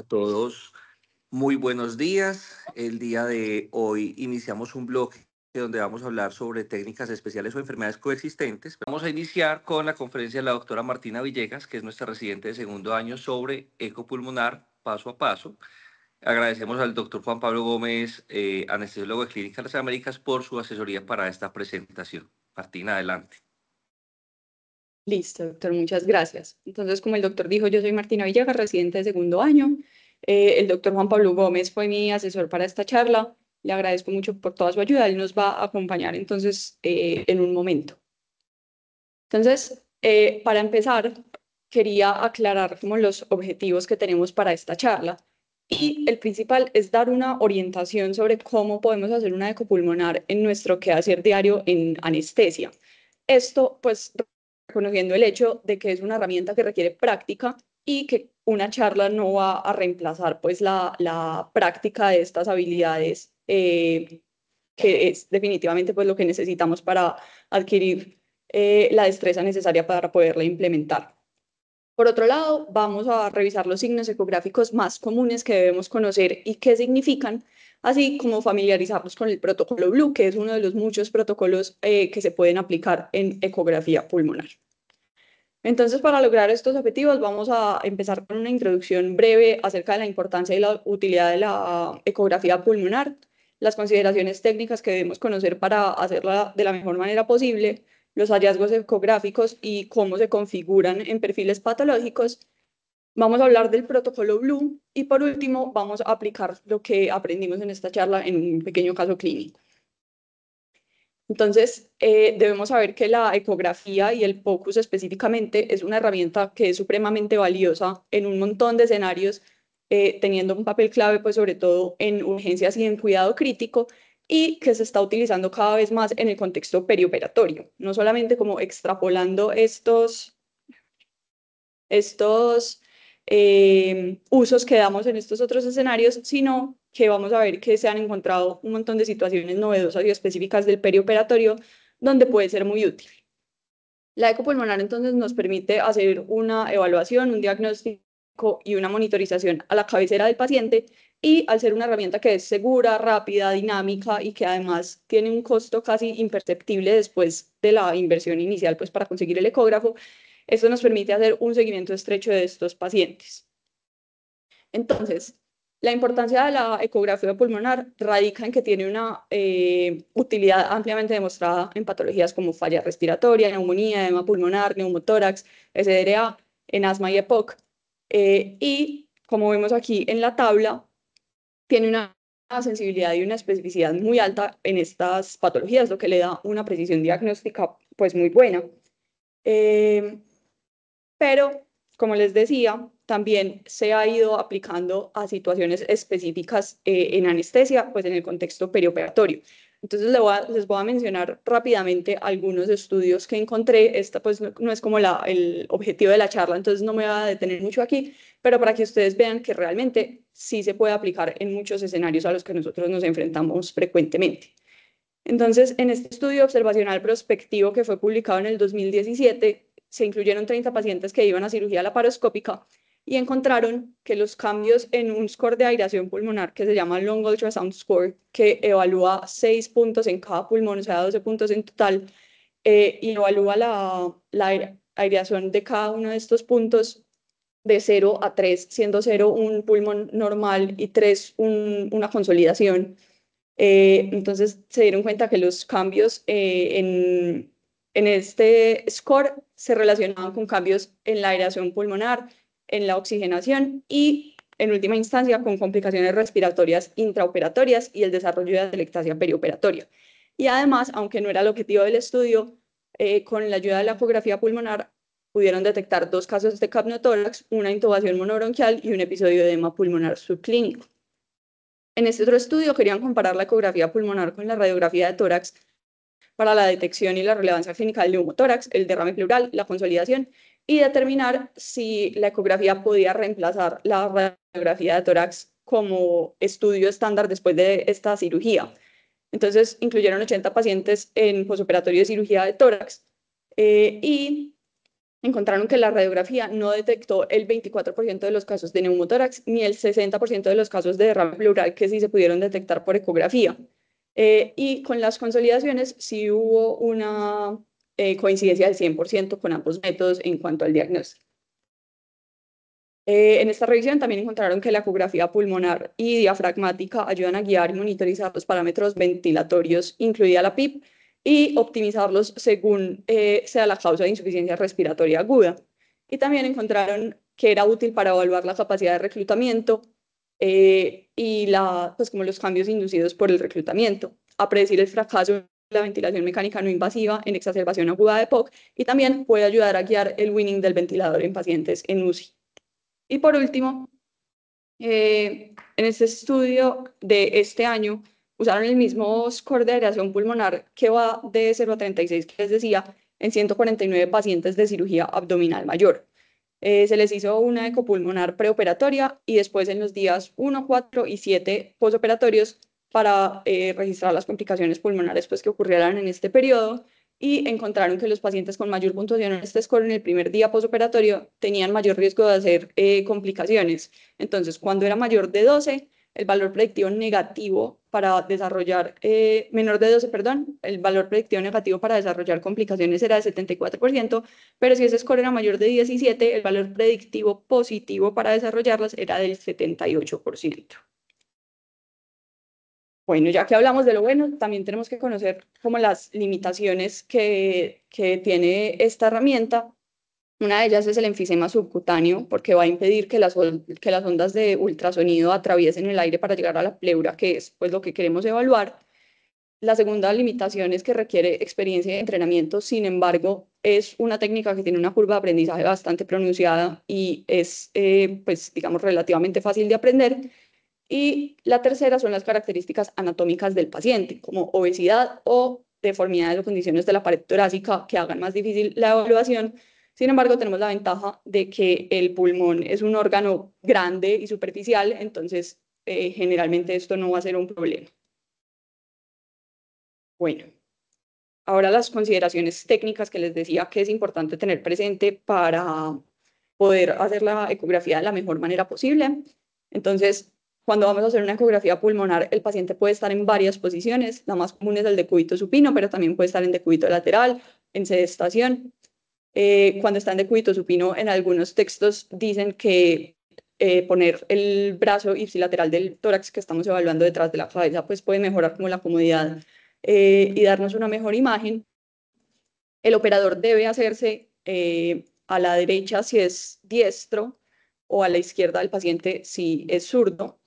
a todos. Muy buenos días. El día de hoy iniciamos un bloque donde vamos a hablar sobre técnicas especiales o enfermedades coexistentes. Vamos a iniciar con la conferencia de la doctora Martina Villegas, que es nuestra residente de segundo año sobre ecopulmonar paso a paso. Agradecemos al doctor Juan Pablo Gómez, eh, anestesiólogo de Clínica de las Américas, por su asesoría para esta presentación. Martina, adelante. Listo, doctor, muchas gracias. Entonces, como el doctor dijo, yo soy Martina Villegas, residente de segundo año. Eh, el doctor Juan Pablo Gómez fue mi asesor para esta charla. Le agradezco mucho por toda su ayuda. Él nos va a acompañar entonces eh, en un momento. Entonces, eh, para empezar, quería aclarar como los objetivos que tenemos para esta charla. Y el principal es dar una orientación sobre cómo podemos hacer una ecopulmonar en nuestro quehacer diario en anestesia. Esto pues reconociendo el hecho de que es una herramienta que requiere práctica y que una charla no va a reemplazar pues la, la práctica de estas habilidades, eh, que es definitivamente pues lo que necesitamos para adquirir eh, la destreza necesaria para poderla implementar. Por otro lado, vamos a revisar los signos ecográficos más comunes que debemos conocer y qué significan así como familiarizarnos con el protocolo Blue, que es uno de los muchos protocolos eh, que se pueden aplicar en ecografía pulmonar. Entonces, para lograr estos objetivos, vamos a empezar con una introducción breve acerca de la importancia y la utilidad de la ecografía pulmonar, las consideraciones técnicas que debemos conocer para hacerla de la mejor manera posible, los hallazgos ecográficos y cómo se configuran en perfiles patológicos, Vamos a hablar del protocolo Blue y por último vamos a aplicar lo que aprendimos en esta charla en un pequeño caso clínico. Entonces, eh, debemos saber que la ecografía y el POCUS específicamente es una herramienta que es supremamente valiosa en un montón de escenarios, eh, teniendo un papel clave, pues sobre todo en urgencias y en cuidado crítico, y que se está utilizando cada vez más en el contexto perioperatorio, no solamente como extrapolando estos, estos eh, usos que damos en estos otros escenarios, sino que vamos a ver que se han encontrado un montón de situaciones novedosas y específicas del perioperatorio donde puede ser muy útil. La ecopulmonar entonces nos permite hacer una evaluación, un diagnóstico y una monitorización a la cabecera del paciente y al ser una herramienta que es segura, rápida, dinámica y que además tiene un costo casi imperceptible después de la inversión inicial pues para conseguir el ecógrafo, esto nos permite hacer un seguimiento estrecho de estos pacientes. Entonces, la importancia de la ecografía pulmonar radica en que tiene una eh, utilidad ampliamente demostrada en patologías como falla respiratoria, neumonía, edema pulmonar, neumotórax, SDRA, en asma y EPOC. Eh, y como vemos aquí en la tabla, tiene una sensibilidad y una especificidad muy alta en estas patologías, lo que le da una precisión diagnóstica pues muy buena. Eh, pero como les decía, también se ha ido aplicando a situaciones específicas eh, en anestesia, pues en el contexto perioperatorio. Entonces les voy, a, mencionar rápidamente algunos estudios que encontré. Esta pues no, es como el objetivo de la charla, entonces no me voy a detener mucho aquí, pero para que ustedes vean que realmente sí se puede aplicar en muchos escenarios a los que nosotros nos enfrentamos frecuentemente. Entonces, en este estudio observacional prospectivo que fue publicado en el 2017, se incluyeron 30 pacientes que iban a cirugía laparoscópica y encontraron que los cambios en un score de aireación pulmonar que se llama Long Ultrasound Score, que evalúa 6 puntos en cada pulmón, o sea, 12 puntos en total, eh, y evalúa la, aireación de cada uno de estos puntos de 0 a 3, siendo 0 un pulmón normal y 3 una consolidación. Eh, entonces se dieron cuenta que los cambios eh, en, en este score se relacionaban con cambios en la aireación pulmonar, en la oxigenación y, en última instancia, con complicaciones respiratorias intraoperatorias y el desarrollo de atelectasia perioperatoria. Y además, aunque no era el objetivo del estudio, eh, con la ayuda de la ecografía pulmonar pudieron detectar dos casos de capnotórax, una intubación monobronquial y un episodio de edema pulmonar subclínico. En este otro estudio querían comparar la ecografía pulmonar con la radiografía de tórax para la detección y la relevancia clínica del neumotórax, el derrame pleural, la consolidación y determinar si la ecografía podía reemplazar la radiografía de tórax como estudio estándar después de esta cirugía. Entonces, incluyeron 80 pacientes en posoperatorio de cirugía de tórax eh, y encontraron que la radiografía no detectó el 24% de los casos de neumotórax ni el 60% de los casos de derrame pleural que sí se pudieron detectar por ecografía. Eh, y con las consolidaciones sí hubo una eh, coincidencia del 100% con ambos métodos en cuanto al diagnóstico. Eh, en esta revisión también encontraron que la ecografía pulmonar y diafragmática ayudan a guiar y monitorizar los parámetros ventilatorios, incluida la PIP, y optimizarlos según sea la causa de insuficiencia respiratoria aguda. Y también encontraron que era útil para evaluar la capacidad de reclutamiento, eh, y la, pues como los cambios inducidos por el reclutamiento, a predecir el fracaso de la ventilación mecánica no invasiva en exacerbación aguda de POC y también puede ayudar a guiar el winning del ventilador en pacientes en UCI. Y por último, eh, en este estudio de este año usaron el mismo score de aireación pulmonar que va de 0 a 36 que les decía en 149 pacientes de cirugía abdominal mayor. Eh, se les hizo una ecopulmonar preoperatoria y después en los días 1, 4 y 7 posoperatorios para eh, registrar las complicaciones pulmonares pues, que ocurrieran en este periodo y encontraron que los pacientes con mayor puntuación en este score en el primer día posoperatorio tenían mayor riesgo de hacer eh, complicaciones. Entonces, cuando era mayor de 12, el valor predictivo negativo para desarrollar, eh, menor de 12, perdón, el valor predictivo negativo para desarrollar complicaciones era del 74%, pero si ese score era mayor de 17, el valor predictivo positivo para desarrollarlas era del 78%. Bueno, ya que hablamos de lo bueno, también tenemos que conocer como las limitaciones que tiene esta herramienta una de ellas es el enfisema subcutáneo, porque va a impedir que las, que las ondas de ultrasonido atraviesen el aire para llegar a la pleura, que es pues, lo que queremos evaluar. La segunda limitación es que requiere experiencia y entrenamiento, sin embargo, es una técnica que tiene una curva de aprendizaje bastante pronunciada y es, eh, pues, digamos, relativamente fácil de aprender. Y la tercera son las características anatómicas del paciente, como obesidad o deformidades o condiciones de la pared torácica que hagan más difícil la evaluación sin embargo, tenemos la ventaja de que el pulmón es un órgano grande y superficial, entonces eh, generalmente esto no va a ser un problema. Bueno, ahora las consideraciones técnicas que les decía que es importante tener presente para poder hacer la ecografía de la mejor manera posible. Entonces, cuando vamos a hacer una ecografía pulmonar, el paciente puede estar en varias posiciones. La más común es el decúbito supino, pero también puede estar en decúbito lateral, en sedestación. Eh, cuando están de cubito supino, en algunos textos dicen que eh, poner el brazo ipsilateral del tórax que estamos evaluando detrás de la cabeza, pues puede mejorar como la comodidad eh, y darnos una mejor imagen. El operador debe hacerse a la derecha si es diestro o a la izquierda del paciente si es zurdo.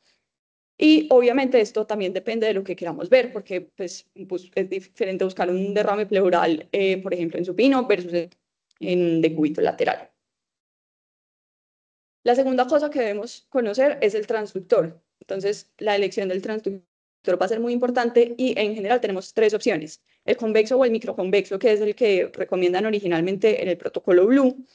Y obviamente esto también depende de lo que queramos ver, porque pues, pues es diferente buscar un derrame pleural, por ejemplo, en supino versus en, de lateral. La segunda cosa que debemos conocer es el transductor. Entonces, la elección del transductor va a ser muy importante y en general tenemos tres opciones. El convexo o el microconvexo, que es el que recomiendan originalmente en el protocolo Blue,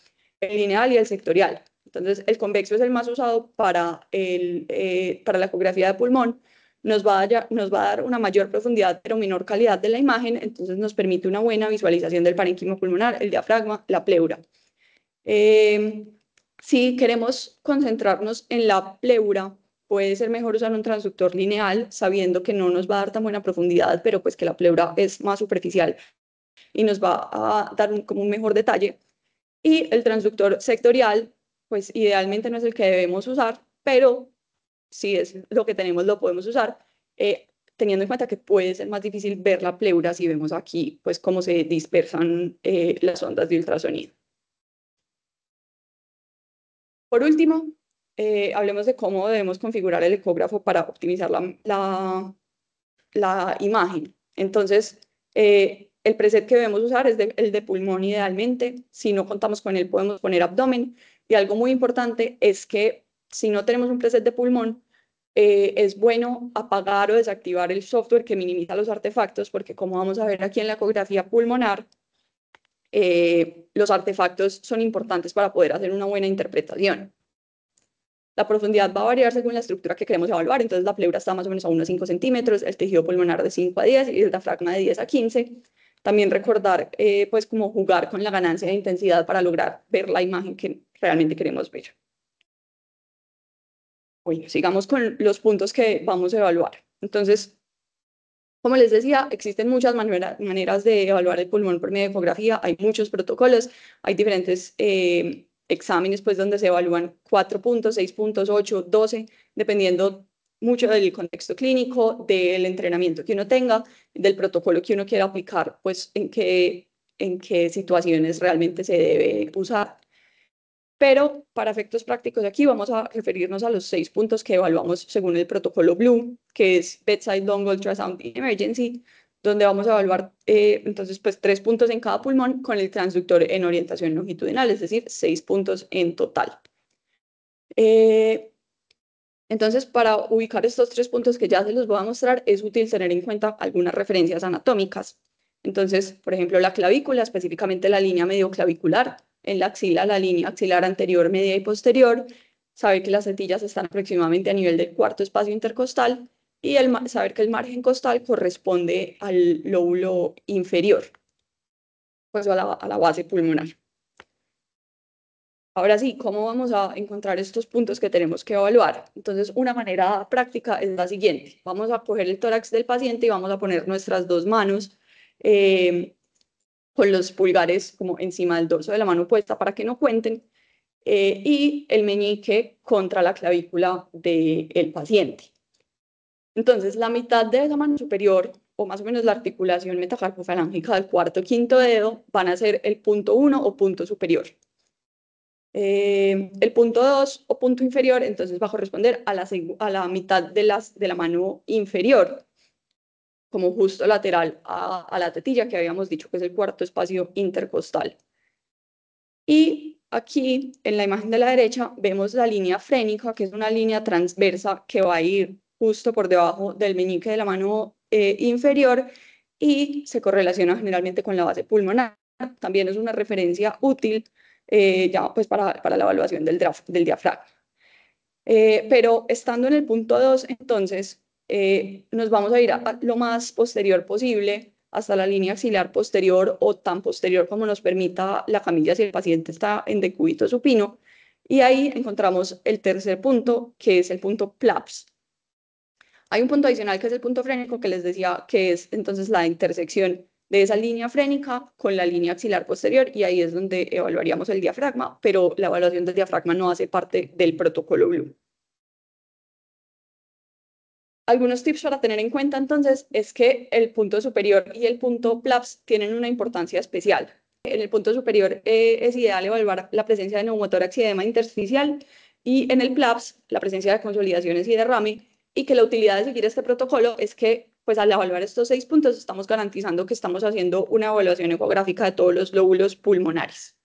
el lineal y el sectorial. Entonces, el convexo es el más usado para, el, eh, para la ecografía de pulmón, nos va, a, nos va a dar una mayor profundidad pero menor calidad de la imagen, entonces nos permite una buena visualización del parénquima pulmonar, el diafragma, la pleura. Eh, si queremos concentrarnos en la pleura, puede ser mejor usar un transductor lineal, sabiendo que no nos va a dar tan buena profundidad, pero pues que la pleura es más superficial y nos va a dar como un mejor detalle. Y el transductor sectorial, pues idealmente no es el que debemos usar, pero si es lo que tenemos, lo podemos usar, eh, teniendo en cuenta que puede ser más difícil ver la pleura si vemos aquí pues cómo se dispersan eh, las ondas de ultrasonido. Por último, eh, hablemos de cómo debemos configurar el ecógrafo para optimizar la, imagen. Entonces, el preset que debemos usar es el de pulmón idealmente. Si no contamos con él, podemos poner abdomen. Y algo muy importante es que si no tenemos un preset de pulmón, eh, es bueno apagar o desactivar el software que minimiza los artefactos, porque como vamos a ver aquí en la ecografía pulmonar, eh, los artefactos son importantes para poder hacer una buena interpretación. La profundidad va a variar según la estructura que queremos evaluar, entonces la pleura está más o menos a unos 5 centímetros, el tejido pulmonar de 5 a 10 y el diafragma de 10 a 15. También recordar, eh, pues, como jugar con la ganancia de intensidad para lograr ver la imagen que realmente queremos ver. Sigamos con los puntos que vamos a evaluar. Entonces, como les decía, existen muchas maneras de evaluar el pulmón por medio de ecografía, hay muchos protocolos, hay diferentes eh, exámenes pues donde se evalúan cuatro puntos, seis puntos, 8, 12, dependiendo mucho del contexto clínico, del entrenamiento que uno tenga, del protocolo que uno quiera aplicar, pues en qué, en qué situaciones realmente se debe usar pero para efectos prácticos aquí vamos a referirnos a los seis puntos que evaluamos según el protocolo Blue, que es Bedside Long Ultrasound Emergency, donde vamos a evaluar eh, entonces pues, tres puntos en cada pulmón con el transductor en orientación longitudinal, es decir, seis puntos en total. Eh, entonces, para ubicar estos tres puntos que ya se los voy a mostrar, es útil tener en cuenta algunas referencias anatómicas. Entonces, por ejemplo, la clavícula, específicamente la línea medioclavicular, en la axila, la línea axilar anterior, media y posterior, saber que las sentillas están aproximadamente a nivel del cuarto espacio intercostal y el, saber que el margen costal corresponde al lóbulo inferior, pues a la, base pulmonar. Ahora sí, ¿cómo vamos a encontrar estos puntos que tenemos que evaluar? Entonces, una manera práctica es la siguiente. Vamos a coger el tórax del paciente y vamos a poner nuestras dos manos eh, con los pulgares como encima del dorso de la mano opuesta para que no cuenten, eh, y el meñique contra la clavícula del paciente. Entonces, la mitad de la mano superior, o más o menos la articulación metacarpofalángica del cuarto quinto dedo, van a ser el punto 1 o punto superior. Eh, el punto 2 o punto inferior, entonces va a corresponder a la, a la mitad de, las, de la mano inferior como justo lateral a, la tetilla, que habíamos dicho que es el cuarto espacio intercostal. Y aquí, en la imagen de la derecha, vemos la línea frénica, que es una línea transversa que va a ir justo por debajo del meñique de la mano eh, inferior y se correlaciona generalmente con la base pulmonar. También es una referencia útil eh, ya pues para, la evaluación del, diafragma. Eh, pero estando en el punto 2, entonces, eh, nos vamos a ir a, lo más posterior posible hasta la línea axilar posterior o tan posterior como nos permita la camilla si el paciente está en decúbito supino. Y ahí encontramos el tercer punto, que es el punto PLAPS. Hay un punto adicional que es el punto frénico que les decía, que es entonces la intersección de esa línea frénica con la línea axilar posterior y ahí es donde evaluaríamos el diafragma, pero la evaluación del diafragma no hace parte del protocolo Blue. Algunos tips para tener en cuenta entonces es que el punto superior y el punto PLAPS tienen una importancia especial. En el punto superior eh, es ideal evaluar la presencia de neumotórax y edema intersticial y en el PLAPS la presencia de consolidaciones y derrame y que la utilidad de seguir este protocolo es que pues al evaluar estos seis puntos estamos garantizando que estamos haciendo una evaluación ecográfica de todos los lóbulos pulmonares.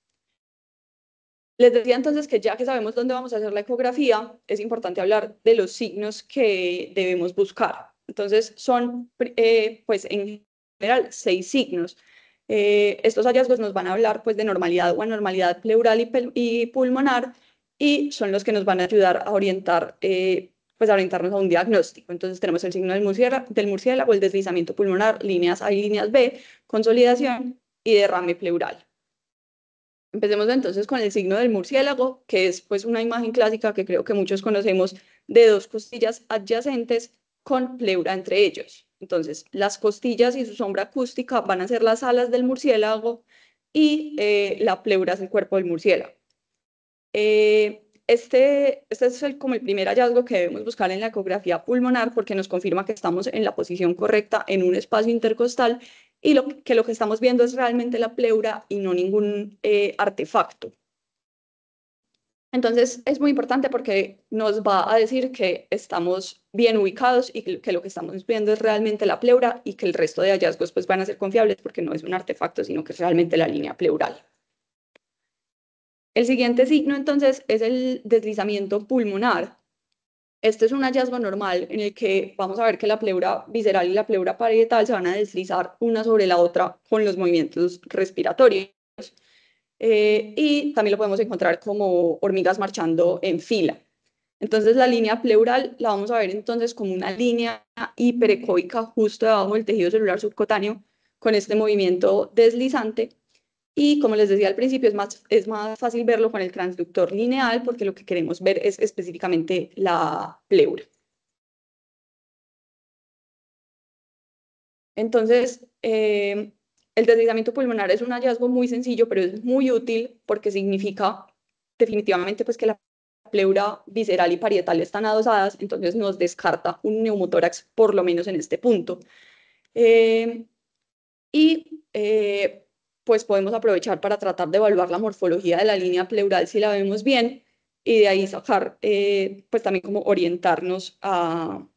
Les decía entonces que ya que sabemos dónde vamos a hacer la ecografía, es importante hablar de los signos que debemos buscar. Entonces son, eh, pues en general, seis signos. Eh, estos hallazgos nos van a hablar pues de normalidad o anormalidad pleural y, pulmonar y son los que nos van a ayudar a orientar, eh, pues a orientarnos a un diagnóstico. Entonces tenemos el signo del murciélago, del murciélago, el deslizamiento pulmonar, líneas A y líneas B, consolidación y derrame pleural. Empecemos entonces con el signo del murciélago, que es pues una imagen clásica que creo que muchos conocemos de dos costillas adyacentes con pleura entre ellos. Entonces, las costillas y su sombra acústica van a ser las alas del murciélago y eh, la pleura es el cuerpo del murciélago. Eh, este, este, es como el primer hallazgo que debemos buscar en la ecografía pulmonar porque nos confirma que estamos en la posición correcta en un espacio intercostal y lo que, lo que estamos viendo es realmente la pleura y no ningún eh, artefacto. Entonces es muy importante porque nos va a decir que estamos bien ubicados y que, lo que estamos viendo es realmente la pleura y que el resto de hallazgos pues van a ser confiables porque no es un artefacto, sino que es realmente la línea pleural. El siguiente signo entonces es el deslizamiento pulmonar. Este es un hallazgo normal en el que vamos a ver que la pleura visceral y la pleura parietal se van a deslizar una sobre la otra con los movimientos respiratorios. Eh, y también lo podemos encontrar como hormigas marchando en fila. Entonces la línea pleural la vamos a ver entonces como una línea hiperecoica justo debajo del tejido celular subcutáneo con este movimiento deslizante y como les decía al principio, es más, fácil verlo con el transductor lineal porque lo que queremos ver es específicamente la pleura. Entonces, em, el deslizamiento pulmonar es un hallazgo muy sencillo, pero es muy útil porque significa definitivamente pues, que la pleura visceral y parietal están adosadas, entonces nos descarta un neumotórax, por lo menos en este punto. Em, y eh, pues podemos aprovechar para tratar de evaluar la morfología de la línea pleural si la vemos bien y de ahí sacar, eh, pues también como orientarnos a,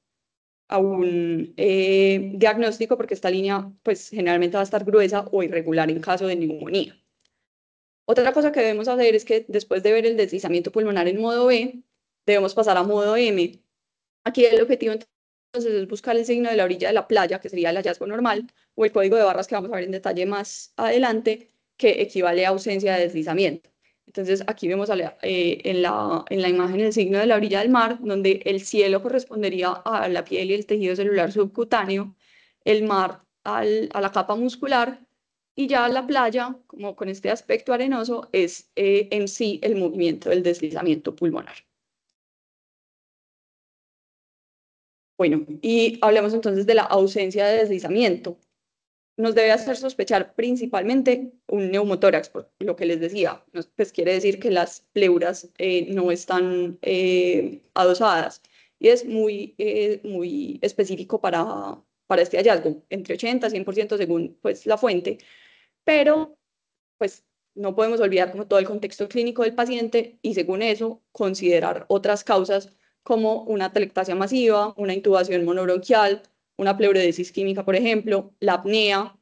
un eh, diagnóstico porque esta línea pues generalmente va a estar gruesa o irregular en caso de neumonía. Otra cosa que debemos hacer es que después de ver el deslizamiento pulmonar en modo B, debemos pasar a modo M. Aquí el objetivo entonces es buscar el signo de la orilla de la playa, que sería el hallazgo normal, o el código de barras que vamos a ver en detalle más adelante, que equivale a ausencia de deslizamiento. Entonces aquí vemos eh, en, la, imagen el signo de la orilla del mar, donde el cielo correspondería a la piel y el tejido celular subcutáneo, el mar a la capa muscular y ya la playa, como con este aspecto arenoso, es eh, en sí el movimiento del deslizamiento pulmonar. Bueno, y hablemos entonces de la ausencia de deslizamiento. Nos debe hacer sospechar principalmente un neumotórax, por lo que les decía. Pues quiere decir que las pleuras eh, no están eh, adosadas y es muy, eh, muy específico para, este hallazgo, entre 80 y 100% según pues, la fuente. Pero pues no podemos olvidar como todo el contexto clínico del paciente y según eso considerar otras causas como una telectasia masiva, una intubación monobronquial, una pleurodesis química, por ejemplo, la apnea,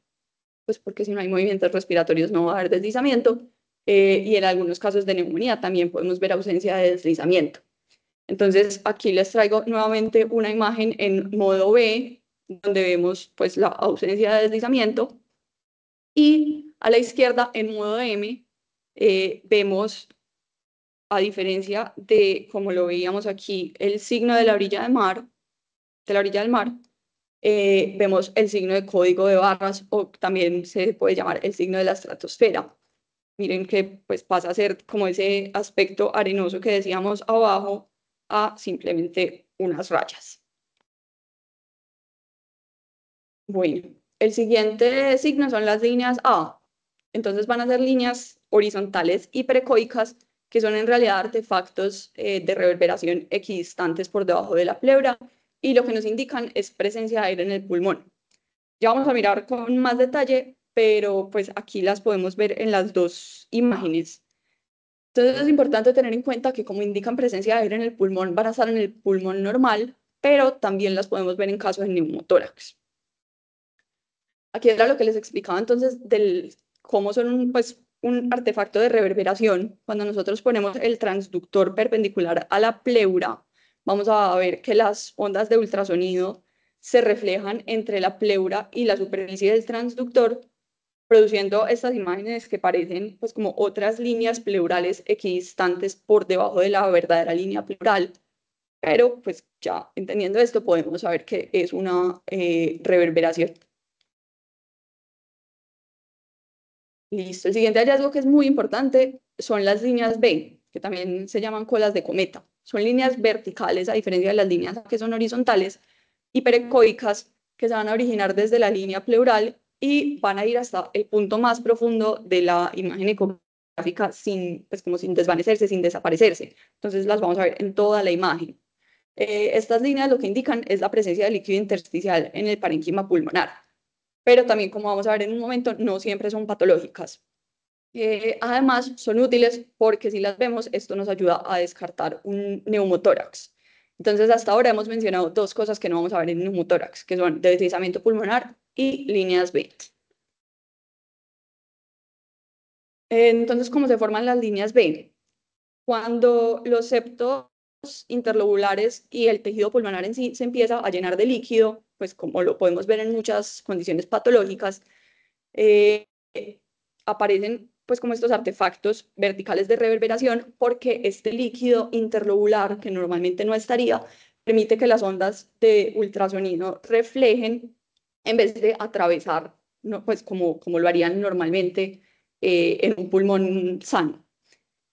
pues porque si no hay movimientos respiratorios no va a haber deslizamiento, eh, y en algunos casos de neumonía también podemos ver ausencia de deslizamiento. Entonces, aquí les traigo nuevamente una imagen en modo B, donde vemos pues la ausencia de deslizamiento, y a la izquierda en modo M eh, vemos a diferencia de, como lo veíamos aquí, el signo de la orilla de mar, de la orilla del mar, eh, vemos el signo de código de barras o también se puede llamar el signo de la estratosfera. Miren que pues, pasa a ser como ese aspecto arenoso que decíamos abajo a simplemente unas rayas. Bueno, el siguiente signo son las líneas A. Entonces van a ser líneas horizontales y hiperecoicas que son en realidad artefactos eh, de reverberación equidistantes por debajo de la pleura y lo que nos indican es presencia de aire en el pulmón. Ya vamos a mirar con más detalle, pero pues aquí las podemos ver en las dos imágenes. Entonces es importante tener en cuenta que como indican presencia de aire en el pulmón, van a estar en el pulmón normal, pero también las podemos ver en casos de neumotórax. Aquí era lo que les explicaba entonces del cómo son pues, un artefacto de reverberación. Cuando nosotros ponemos el transductor perpendicular a la pleura, vamos a ver que las ondas de ultrasonido se reflejan entre la pleura y la superficie del transductor, produciendo estas imágenes que parecen pues, como otras líneas pleurales equidistantes por debajo de la verdadera línea pleural. Pero pues ya entendiendo esto podemos saber que es una eh, reverberación. Listo. El siguiente hallazgo que es muy importante son las líneas B, que también se llaman colas de cometa. Son líneas verticales, a diferencia de las líneas que son horizontales y que se van a originar desde la línea pleural y van a ir hasta el punto más profundo de la imagen ecográfica sin, pues como sin desvanecerse, sin desaparecerse. Entonces las vamos a ver en toda la imagen. Eh, estas líneas lo que indican es la presencia de líquido intersticial en el parenquima pulmonar pero también, como vamos a ver en un momento, no siempre son patológicas. además, son útiles porque si las vemos, esto nos ayuda a descartar un neumotórax. Entonces, hasta ahora hemos mencionado dos cosas que no vamos a ver en neumotórax, que son deslizamiento pulmonar y líneas B. Entonces, ¿cómo se forman las líneas B? Cuando los septos interlobulares y el tejido pulmonar en sí se empieza a llenar de líquido, pues como lo podemos ver en muchas condiciones patológicas, eh, aparecen pues como estos artefactos verticales de reverberación porque este líquido interlobular que normalmente no estaría permite que las ondas de ultrasonido reflejen en vez de atravesar pues como, como lo harían normalmente eh, en un pulmón sano.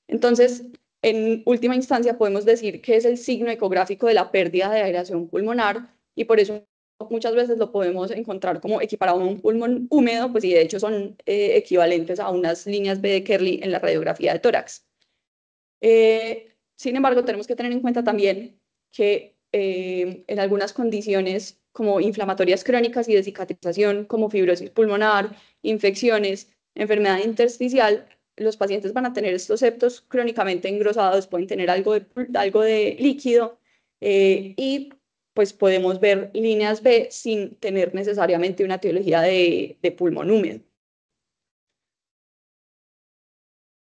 Entonces, en última instancia, podemos decir que es el signo ecográfico de la pérdida de aireación pulmonar y por eso muchas veces lo podemos encontrar como equiparado a un pulmón húmedo, pues y de hecho son eh, equivalentes a unas líneas B de Kerley en la radiografía de tórax. Eh, sin embargo, tenemos que tener en cuenta también que eh, en algunas condiciones como inflamatorias crónicas y de cicatrización, como fibrosis pulmonar, infecciones, enfermedad intersticial, los pacientes van a tener estos septos crónicamente engrosados, pueden tener algo de, algo de líquido eh, y pues podemos ver líneas B sin tener necesariamente una teología de, de pulmón húmedo.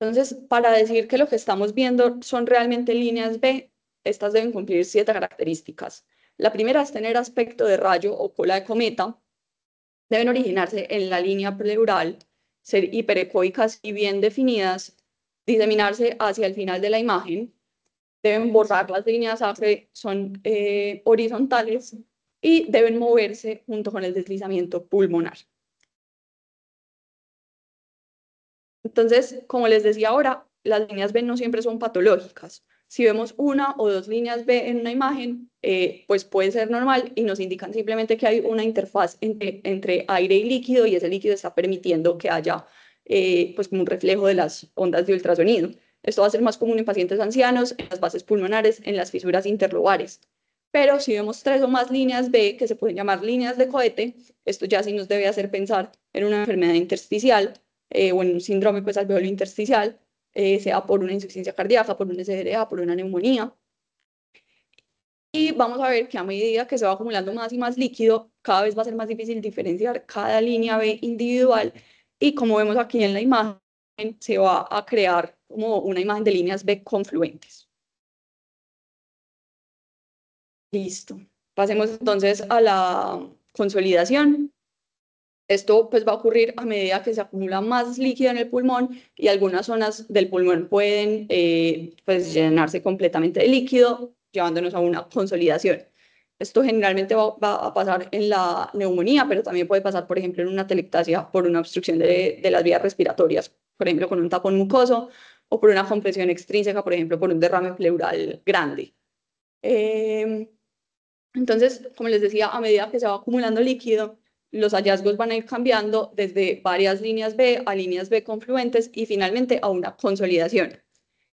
Entonces, para decir que lo que estamos viendo son realmente líneas B, estas deben cumplir siete características. La primera es tener aspecto de rayo o cola de cometa. Deben originarse en la línea pleural ser hiperecoicas y bien definidas, diseminarse hacia el final de la imagen, deben borrar las líneas A, son eh, horizontales y deben moverse junto con el deslizamiento pulmonar. Entonces, como les decía ahora, las líneas B no siempre son patológicas. Si vemos una o dos líneas B en una imagen, eh, pues puede ser normal y nos indican simplemente que hay una interfaz entre, aire y líquido y ese líquido está permitiendo que haya eh, pues un reflejo de las ondas de ultrasonido. Esto va a ser más común en pacientes ancianos, en las bases pulmonares, en las fisuras interlobares. Pero si vemos tres o más líneas B, que se pueden llamar líneas de cohete, esto ya sí nos debe hacer pensar en una enfermedad intersticial eh, o en un síndrome pues, alveolo intersticial, eh, sea por una insuficiencia cardíaca, por un SDRA por una neumonía. Y vamos a ver que a medida que se va acumulando más y más líquido, cada vez va a ser más difícil diferenciar cada línea B individual y como vemos aquí en la imagen, se va a crear como una imagen de líneas B confluentes. Listo. Pasemos entonces a la consolidación. Esto pues va a ocurrir a medida que se acumula más líquido en el pulmón y algunas zonas del pulmón pueden eh, pues, llenarse completamente de líquido, llevándonos a una consolidación. Esto generalmente va, a pasar en la neumonía, pero también puede pasar, por ejemplo, en una telectasia por una obstrucción de, las vías respiratorias, por ejemplo, con un tapón mucoso o por una compresión extrínseca, por ejemplo, por un derrame pleural grande. Em, entonces, como les decía, a medida que se va acumulando líquido, los hallazgos van a ir cambiando desde varias líneas B a líneas B confluentes y finalmente a una consolidación.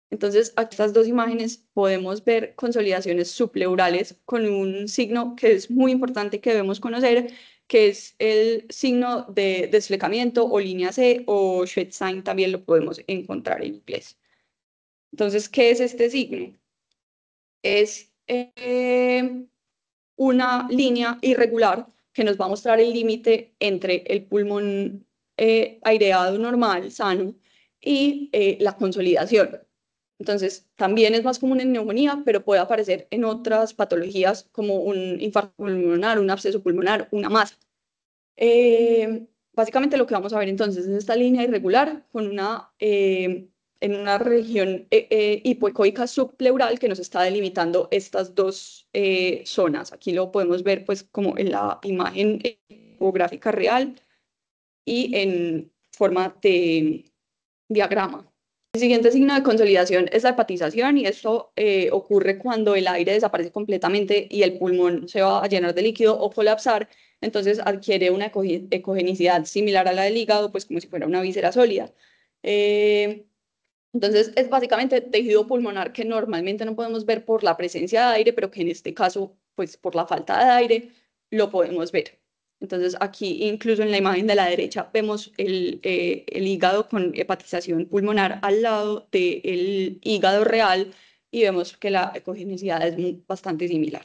Entonces, a estas dos imágenes podemos ver consolidaciones supleurales con un signo que es muy importante que debemos conocer, que es el signo de desflecamiento o línea C o sign también lo podemos encontrar en inglés. Entonces, ¿qué es este signo? Es eh, una línea irregular que nos va a mostrar el límite entre el pulmón eh, aireado normal, sano, y eh, la consolidación. Entonces, también es más común en neumonía, pero puede aparecer en otras patologías como un infarto pulmonar, un absceso pulmonar, una masa. Eh, básicamente lo que vamos a ver entonces es esta línea irregular con una en una región eh, eh, hipoecoica subpleural que nos está delimitando estas dos eh, zonas. Aquí lo podemos ver pues como en la imagen hipográfica eh, real y en forma de diagrama. El siguiente signo de consolidación es la hepatización y esto ocurre cuando el aire desaparece completamente y el pulmón se va a llenar de líquido o colapsar, entonces adquiere una ecogenicidad similar a la del hígado, pues como si fuera una víscera sólida. Entonces, es básicamente tejido pulmonar que normalmente no podemos ver por la presencia de aire, pero que en este caso, pues por la falta de aire, lo podemos ver. Entonces, aquí incluso en la imagen de la derecha vemos el, eh, hígado con hepatización pulmonar al lado del hígado real y vemos que la ecogenicidad es bastante similar.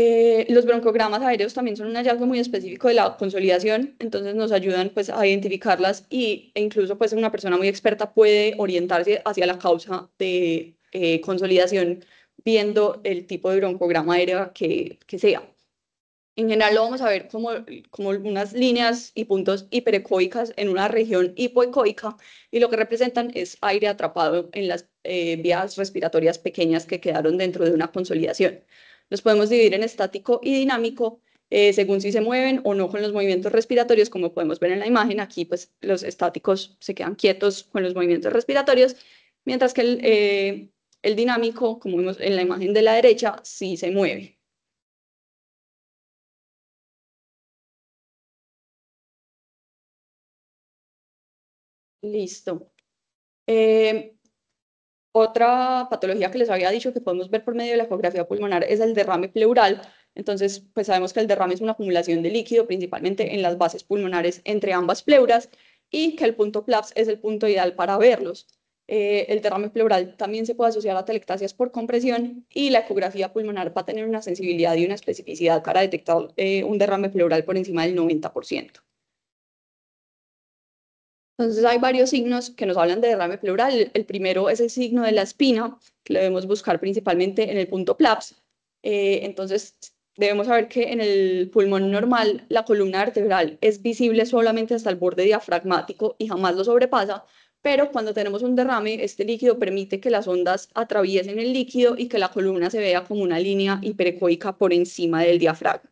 Eh, los broncogramas aéreos también son un hallazgo muy específico de la consolidación, entonces nos ayudan pues, a identificarlas y, e incluso pues, una persona muy experta puede orientarse hacia la causa de eh, consolidación viendo el tipo de broncograma aéreo que, sea. En general lo vamos a ver como, como unas líneas y puntos hiperecoicas en una región hipoecoica y lo que representan es aire atrapado en las eh, vías respiratorias pequeñas que quedaron dentro de una consolidación. Los podemos dividir en estático y dinámico, eh, según si se mueven o no con los movimientos respiratorios, como podemos ver en la imagen, aquí pues los estáticos se quedan quietos con los movimientos respiratorios, mientras que el, eh, dinámico, como vemos en la imagen de la derecha, sí se mueve. Listo. Eh, otra patología que les había dicho que podemos ver por medio de la ecografía pulmonar es el derrame pleural. Entonces, pues sabemos que el derrame es una acumulación de líquido, principalmente en las bases pulmonares entre ambas pleuras, y que el punto PLAPS es el punto ideal para verlos. Eh, el derrame pleural también se puede asociar a telectasias por compresión y la ecografía pulmonar va a tener una sensibilidad y una especificidad para detectar eh, un derrame pleural por encima del 90%. Entonces hay varios signos que nos hablan de derrame pleural. El primero es el signo de la espina, que lo debemos buscar principalmente en el punto PLAPS. Eh, entonces debemos saber que en el pulmón normal la columna vertebral es visible solamente hasta el borde diafragmático y jamás lo sobrepasa, pero cuando tenemos un derrame, este líquido permite que las ondas atraviesen el líquido y que la columna se vea como una línea hiperecoica por encima del diafragma.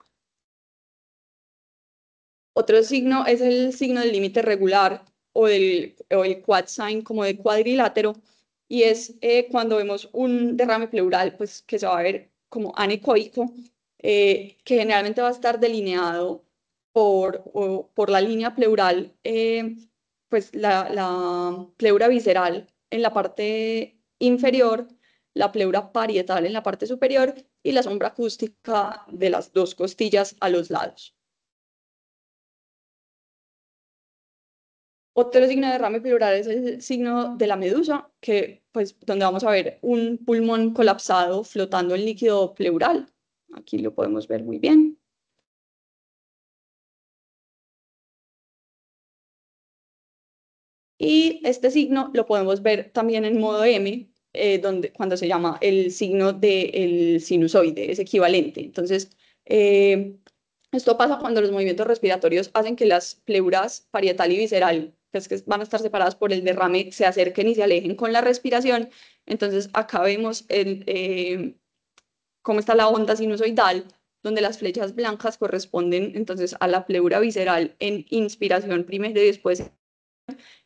Otro signo es el signo del límite regular, o el, o quad sign como de cuadrilátero, y es eh, cuando vemos un derrame pleural, pues que se va a ver como anecoico, eh, que generalmente va a estar delineado por, por la línea pleural, eh, pues la, pleura visceral en la parte inferior, la pleura parietal en la parte superior y la sombra acústica de las dos costillas a los lados. Otro signo de derrame pleural es el signo de la medusa, que pues donde vamos a ver un pulmón colapsado flotando en líquido pleural. Aquí lo podemos ver muy bien. Y este signo lo podemos ver también en modo M, eh, donde, cuando se llama el signo del sinusoide, es equivalente. Entonces, eh, esto pasa cuando los movimientos respiratorios hacen que las pleuras parietal y visceral pues, que van a estar separadas por el derrame, se acerquen y se alejen con la respiración. Entonces acá vemos eh, cómo está la onda sinusoidal, donde las flechas blancas corresponden entonces a la pleura visceral en inspiración primero y después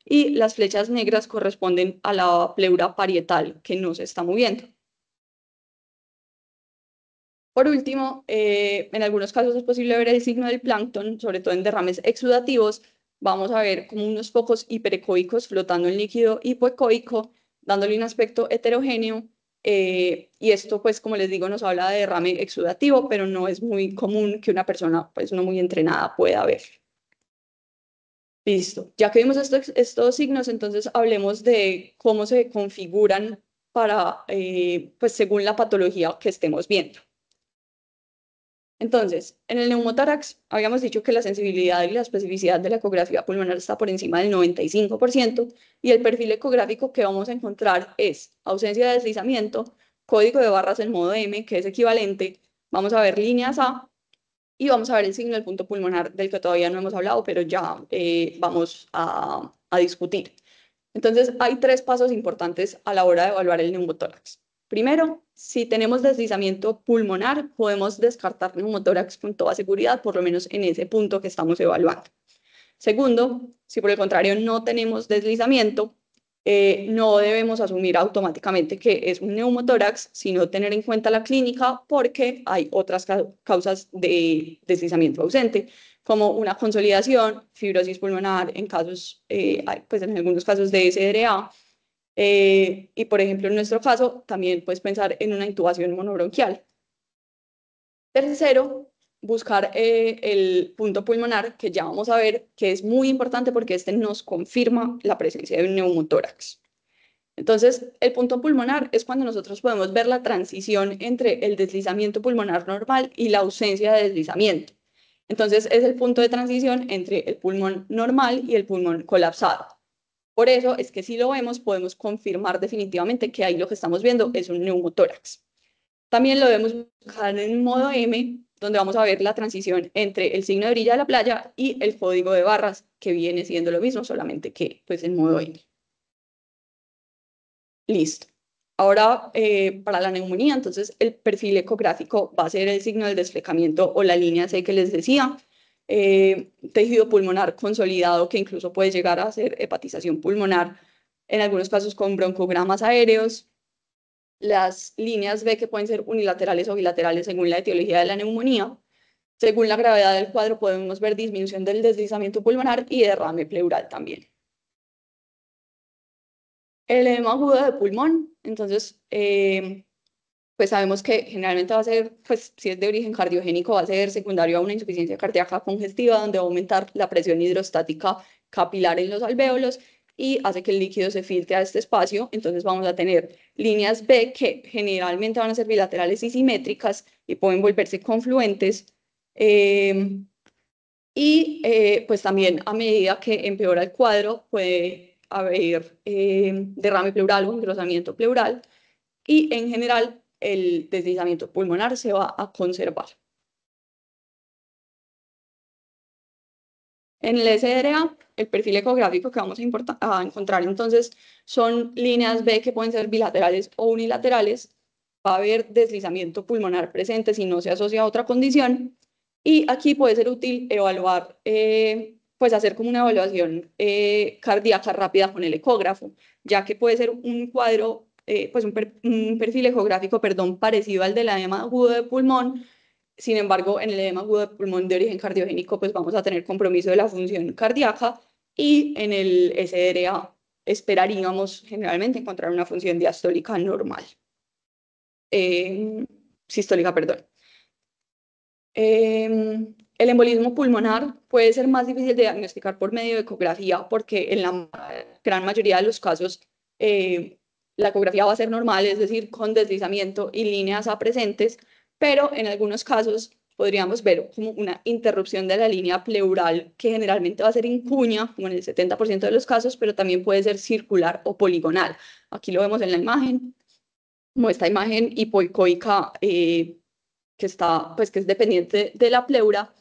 y las flechas negras corresponden a la pleura parietal que no se está moviendo. Por último, eh, en algunos casos es posible ver el signo del plancton, sobre todo en derrames exudativos, vamos a ver como unos pocos hiperecoicos flotando en líquido hipoecoico, dándole un aspecto heterogéneo. Eh, y esto, pues, como les digo, nos habla de derrame exudativo, pero no es muy común que una persona, pues, no muy entrenada pueda ver. Listo. Ya que vimos estos, signos, entonces hablemos de cómo se configuran para, eh, pues, según la patología que estemos viendo. Entonces, en el neumotórax habíamos dicho que la sensibilidad y la especificidad de la ecografía pulmonar está por encima del 95% y el perfil ecográfico que vamos a encontrar es ausencia de deslizamiento, código de barras en modo M, que es equivalente, vamos a ver líneas A y vamos a ver el signo del punto pulmonar del que todavía no hemos hablado, pero ya eh, vamos a discutir. Entonces, hay tres pasos importantes a la hora de evaluar el neumotórax. Primero, si tenemos deslizamiento pulmonar, podemos descartar neumotórax con toda seguridad, por lo menos en ese punto que estamos evaluando. Segundo, si por el contrario no tenemos deslizamiento, eh, no debemos asumir automáticamente que es un neumotórax, sino tener en cuenta la clínica porque hay otras causas de deslizamiento ausente, como una consolidación, fibrosis pulmonar en casos, eh, pues en algunos casos de SDRA, eh, y por ejemplo, en nuestro caso, también puedes pensar en una intubación monobronquial. Tercero, buscar eh, el punto pulmonar, que ya vamos a ver que es muy importante porque este nos confirma la presencia de un neumotórax. Entonces, el punto pulmonar es cuando nosotros podemos ver la transición entre el deslizamiento pulmonar normal y la ausencia de deslizamiento. Entonces, es el punto de transición entre el pulmón normal y el pulmón colapsado. Por eso es que si lo vemos, podemos confirmar definitivamente que ahí lo que estamos viendo es un neumotórax. También lo vemos buscar en modo M, donde vamos a ver la transición entre el signo de brilla de la playa y el código de barras, que viene siendo lo mismo, solamente que pues en modo M. Listo. Ahora, eh, para la neumonía, entonces el perfil ecográfico va a ser el signo del desflecamiento o la línea C que les decía, eh, tejido pulmonar consolidado que incluso puede llegar a ser hepatización pulmonar, en algunos casos con broncogramas aéreos. Las líneas B que pueden ser unilaterales o bilaterales según la etiología de la neumonía. Según la gravedad del cuadro podemos ver disminución del deslizamiento pulmonar y derrame pleural también. El edema agudo de pulmón, entonces eh, pues sabemos que generalmente va a ser, pues si es de origen cardiogénico, va a ser secundario a una insuficiencia cardíaca congestiva, donde va a aumentar la presión hidrostática capilar en los alvéolos y hace que el líquido se filtre a este espacio. Entonces vamos a tener líneas B que generalmente van a ser bilaterales y simétricas y pueden volverse confluentes. Eh, y eh, pues también a medida que empeora el cuadro puede haber eh, derrame pleural o engrosamiento pleural. Y en general el deslizamiento pulmonar se va a conservar. En el SRA, el perfil ecográfico que vamos a, encontrar entonces son líneas B que pueden ser bilaterales o unilaterales. Va a haber deslizamiento pulmonar presente si no se asocia a otra condición. Y aquí puede ser útil evaluar, eh, pues hacer como una evaluación eh, cardíaca rápida con el ecógrafo, ya que puede ser un cuadro eh, pues un, perfil ecográfico perdón, parecido al del edema agudo de pulmón. Sin embargo, en el edema agudo de pulmón de origen cardiogénico, pues vamos a tener compromiso de la función cardíaca y en el SRA esperaríamos generalmente encontrar una función diastólica normal, em, sistólica, perdón. Em, el embolismo pulmonar puede ser más difícil de diagnosticar por medio de ecografía porque en la gran mayoría de los casos eh, la ecografía va a ser normal, es decir, con deslizamiento y líneas a presentes, pero en algunos casos podríamos ver como una interrupción de la línea pleural que generalmente va a ser incuña, como en el 70% de los casos, pero también puede ser circular o poligonal. Aquí lo vemos en la imagen, como esta imagen hipoicoica eh, que, está, pues, que es dependiente de la pleura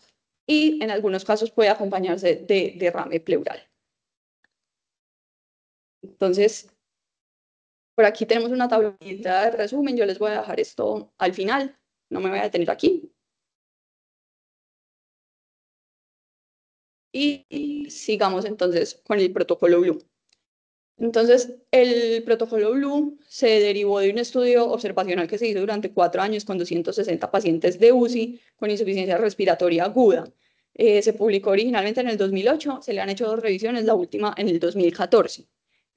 y en algunos casos puede acompañarse de derrame pleural. Entonces, por aquí tenemos una tablita de resumen, yo les voy a dejar esto al final, no me voy a detener aquí. Y sigamos entonces con el protocolo Blue. Entonces, el protocolo Blue se derivó de un estudio observacional que se hizo durante cuatro años con 260 pacientes de UCI con insuficiencia respiratoria aguda. Eh, se publicó originalmente en el 2008, se le han hecho dos revisiones, la última en el 2014.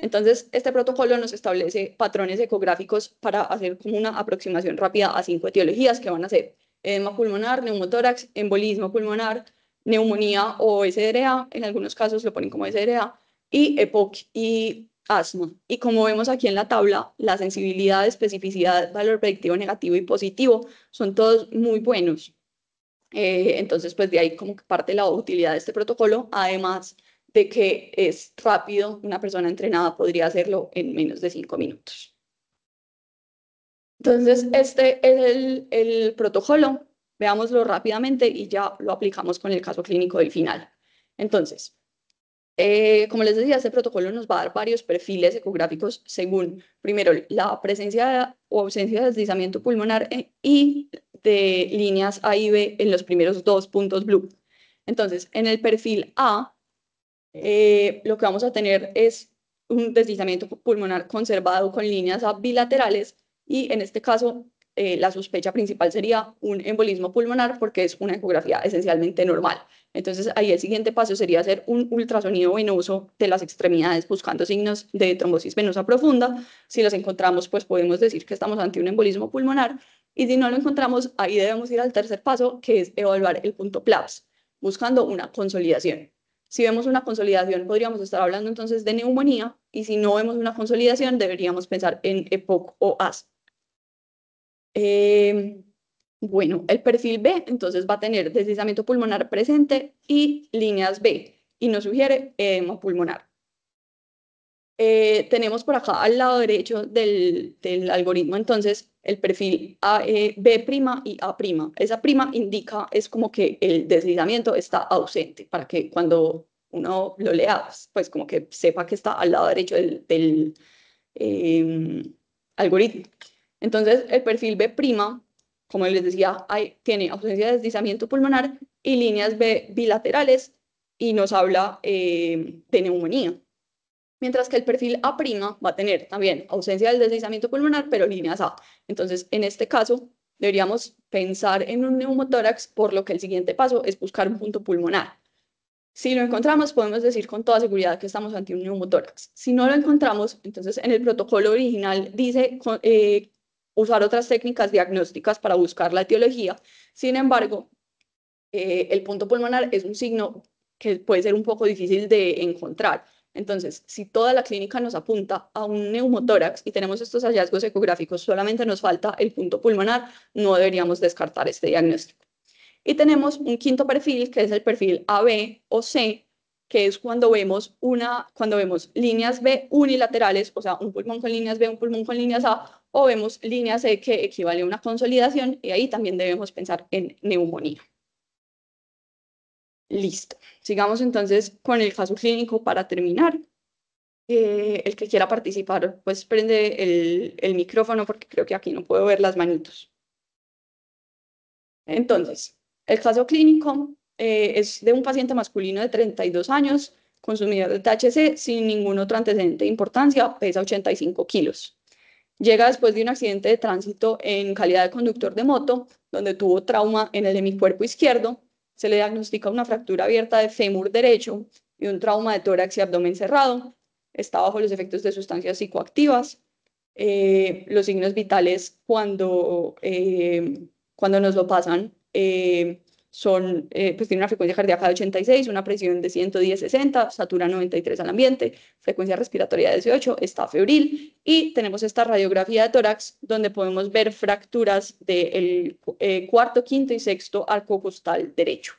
Entonces, este protocolo nos establece patrones ecográficos para hacer como una aproximación rápida a cinco etiologías que van a ser edema pulmonar, neumotórax, embolismo pulmonar, neumonía o SREA, en algunos casos lo ponen como SREA, y EPOC y asma. Y como vemos aquí en la tabla, la sensibilidad, especificidad, valor predictivo negativo y positivo son todos muy buenos. Eh, entonces, pues de ahí como que parte la utilidad de este protocolo. Además, de que es rápido, una persona entrenada podría hacerlo en menos de cinco minutos. Entonces, mm. este es el, protocolo. Veámoslo rápidamente y ya lo aplicamos con el caso clínico del final. Entonces, eh, como les decía, este protocolo nos va a dar varios perfiles ecográficos según, primero, la presencia o ausencia de deslizamiento pulmonar eh, y de líneas A y B en los primeros dos puntos blue. Entonces, en el perfil A eh, lo que vamos a tener es un deslizamiento pulmonar conservado con líneas bilaterales y en este caso eh, la sospecha principal sería un embolismo pulmonar porque es una ecografía esencialmente normal. Entonces ahí el siguiente paso sería hacer un ultrasonido venoso de las extremidades buscando signos de trombosis venosa profunda. Si los encontramos, pues podemos decir que estamos ante un embolismo pulmonar y si no lo encontramos, ahí debemos ir al tercer paso que es evaluar el punto PLAPS buscando una consolidación. Si vemos una consolidación, podríamos estar hablando entonces de neumonía y si no vemos una consolidación, deberíamos pensar en EPOC o AS. Em, bueno, el perfil B entonces va a tener deslizamiento pulmonar presente y líneas B y nos sugiere edema pulmonar. Eh, tenemos por acá al lado derecho del, algoritmo entonces el perfil a, e B' y A'. Esa prima indica, es como que el deslizamiento está ausente para que cuando uno lo lea, pues como que sepa que está al lado derecho del, em, algoritmo. Entonces el perfil B', como les decía, hay, tiene ausencia de deslizamiento pulmonar y líneas B bilaterales y nos habla em, de neumonía mientras que el perfil A' va a tener también ausencia del deslizamiento pulmonar, pero líneas A. Entonces, en este caso, deberíamos pensar en un neumotórax, por lo que el siguiente paso es buscar un punto pulmonar. Si lo encontramos, podemos decir con toda seguridad que estamos ante un neumotórax. Si no lo encontramos, entonces en el protocolo original dice eh, usar otras técnicas diagnósticas para buscar la etiología. Sin embargo, eh, el punto pulmonar es un signo que puede ser un poco difícil de encontrar. Entonces, si toda la clínica nos apunta a un neumotórax y tenemos estos hallazgos ecográficos, solamente nos falta el punto pulmonar, no deberíamos descartar este diagnóstico. Y tenemos un quinto perfil, que es el perfil AB o C, que es cuando vemos, una, cuando vemos líneas B unilaterales, o sea, un pulmón con líneas B, un pulmón con líneas A, o vemos líneas C, que equivale a una consolidación, y ahí también debemos pensar en neumonía. Listo. Sigamos entonces con el caso clínico para terminar. Eh, el que quiera participar, pues prende el, micrófono porque creo que aquí no puedo ver las manitos. Entonces, el caso clínico eh, es de un paciente masculino de 32 años, consumido de THC, sin ningún otro antecedente de importancia, pesa 85 kilos. Llega después de un accidente de tránsito en calidad de conductor de moto, donde tuvo trauma en el hemicuerpo izquierdo, se le diagnostica una fractura abierta de fémur derecho y un trauma de tórax y abdomen cerrado. Está bajo los efectos de sustancias psicoactivas. Eh, los signos vitales cuando, eh, cuando nos lo pasan eh, son, eh, pues tiene una frecuencia cardíaca de 86, una presión de 110-60, satura 93 al ambiente, frecuencia respiratoria de 18, está febril y tenemos esta radiografía de tórax donde podemos ver fracturas del eh, cuarto, quinto y sexto arco costal derecho.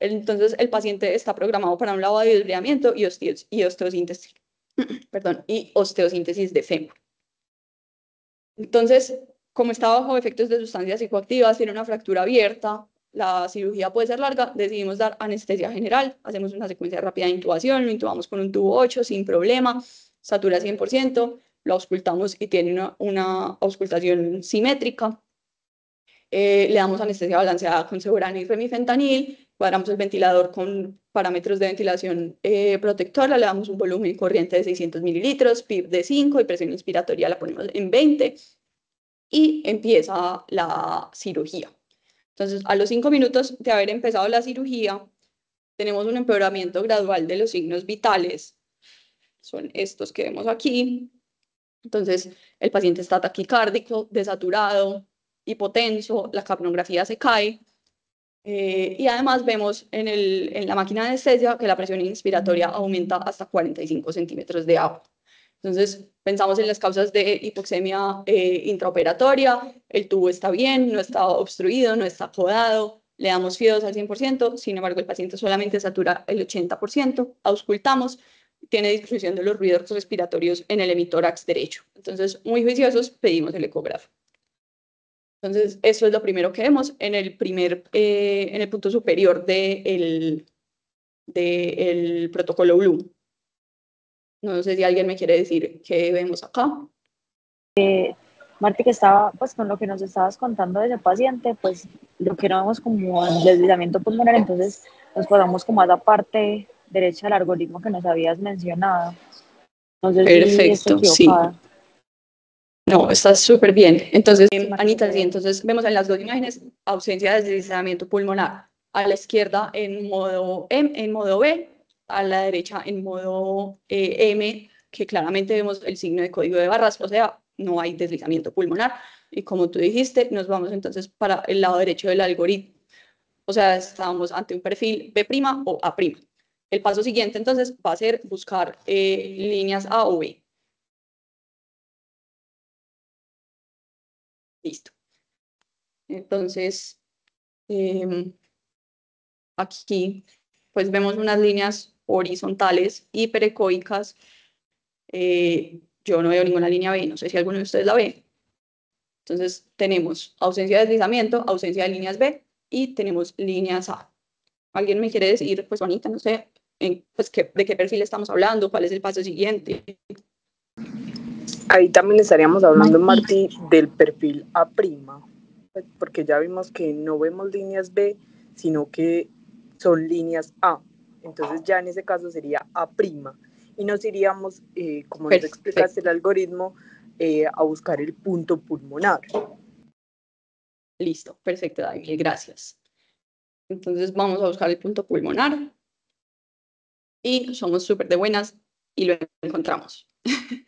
Entonces el paciente está programado para un lavado de desbridamiento y, y osteosíntesis, y osteosíntesis de fémur. Entonces, como está bajo efectos de sustancias psicoactivas, tiene una fractura abierta, la cirugía puede ser larga, decidimos dar anestesia general, hacemos una secuencia rápida de intubación, lo intubamos con un tubo 8 sin problema, satura 100%, lo auscultamos y tiene una, una auscultación simétrica. Eh, le damos anestesia balanceada con segurano y remifentanil, cuadramos el ventilador con parámetros de ventilación eh, protectora, le damos un volumen corriente de 600 mililitros, PIB de 5 y presión inspiratoria la ponemos en 20 y empieza la cirugía. Entonces, a los cinco minutos de haber empezado la cirugía, tenemos un empeoramiento gradual de los signos vitales. Son estos que vemos aquí. Entonces, el paciente está taquicárdico, desaturado, hipotenso, la capnografía se cae. Eh, y además vemos en, en la máquina de anestesia que la presión inspiratoria aumenta hasta 45 centímetros de agua. Entonces, pensamos en las causas de hipoxemia eh, intraoperatoria, el tubo está bien, no está obstruido, no está podado, le damos FIOS al 100%, sin embargo el paciente solamente satura el 80%, auscultamos, tiene disminución de los ruidos respiratorios en el hemitórax derecho. Entonces, muy juiciosos, pedimos el ecógrafo. Entonces, eso es lo primero que vemos en el, eh, punto superior del protocolo Bloom. No sé si alguien me quiere decir qué vemos acá. Eh, que estaba, pues con lo que nos estabas contando de ese paciente, pues lo que no vemos como deslizamiento pulmonar, entonces nos pasamos como a la parte derecha del algoritmo que nos habías mencionado. Perfecto, sí. No, está súper bien. Entonces, Anita, sí, entonces vemos en las dos imágenes ausencia de deslizamiento pulmonar. A la izquierda en modo M, en modo B, a la derecha en modo eh, M, que claramente vemos el signo de código de barras, o sea, no hay deslizamiento pulmonar. Y como tú dijiste, nos vamos entonces para el lado derecho del algoritmo. O sea, estamos ante un perfil B' o A'. El paso siguiente entonces va a ser buscar eh, líneas A o B. Listo. Entonces, em, aquí pues vemos unas líneas horizontales hiperecoicas. Eh, yo no veo ninguna línea B, no sé si alguno de ustedes la ve. Entonces tenemos ausencia de deslizamiento, ausencia de líneas B y tenemos líneas A. ¿Alguien me quiere decir, pues Juanita, no sé, pues, qué, de qué perfil estamos hablando, cuál es el paso siguiente? Ahí también estaríamos hablando, Martín del perfil A', pues, porque ya vimos que no vemos líneas B, sino que son líneas A. Entonces ya en ese caso sería A'. Y nos iríamos, eh, como nos explicaste el algoritmo, eh, a buscar el punto pulmonar. Listo, perfecto, David, gracias. Entonces vamos a buscar el punto pulmonar y somos súper de buenas y lo encontramos.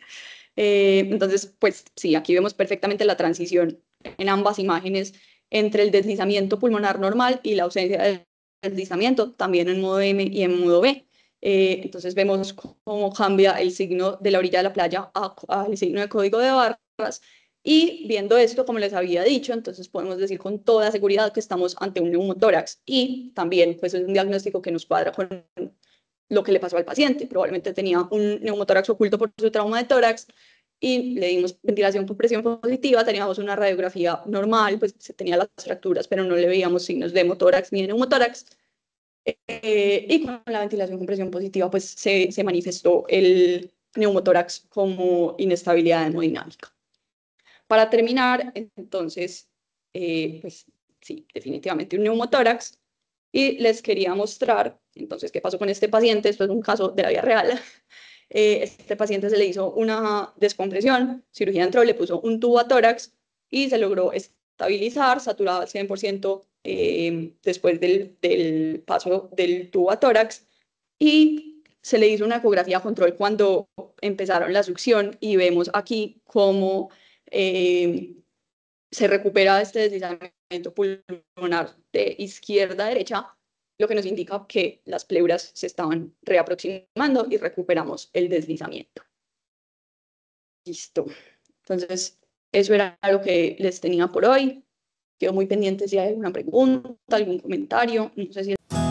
Eh, entonces, pues sí, aquí vemos perfectamente la transición en ambas imágenes entre el deslizamiento pulmonar normal y la ausencia de deslizamiento también en modo M y en modo B. Eh, entonces vemos cómo cambia el signo de la orilla de la playa al signo de código de barras. Y viendo esto, como les había dicho, entonces podemos decir con toda seguridad que estamos ante un neumotórax. Y también, pues es un diagnóstico que nos cuadra con lo que le pasó al paciente. Probablemente tenía un neumotórax oculto por su trauma de tórax y le dimos ventilación con presión positiva, teníamos una radiografía normal, pues se tenía las fracturas, pero no le veíamos signos de hemotórax ni de neumotórax. Eh, y con la ventilación con presión positiva, pues se, se manifestó el neumotórax como inestabilidad hemodinámica. Para terminar, entonces, eh, pues sí, definitivamente un neumotórax. Y les quería mostrar, entonces, qué pasó con este paciente. Esto es un caso de la vida real. Eh, este paciente se le hizo una descompresión, cirugía entró, le puso un tubo a tórax y se logró estabilizar, saturado al 100% em, después del, paso del tubo a tórax y se le hizo una ecografía control cuando empezaron la succión y vemos aquí cómo em, se recupera este deslizamiento pulmonar de izquierda a derecha lo que nos indica que las pleuras se estaban reaproximando y recuperamos el deslizamiento. Listo. Entonces, eso era lo que les tenía por hoy. Quedo muy pendiente si hay alguna pregunta, algún comentario. No sé si...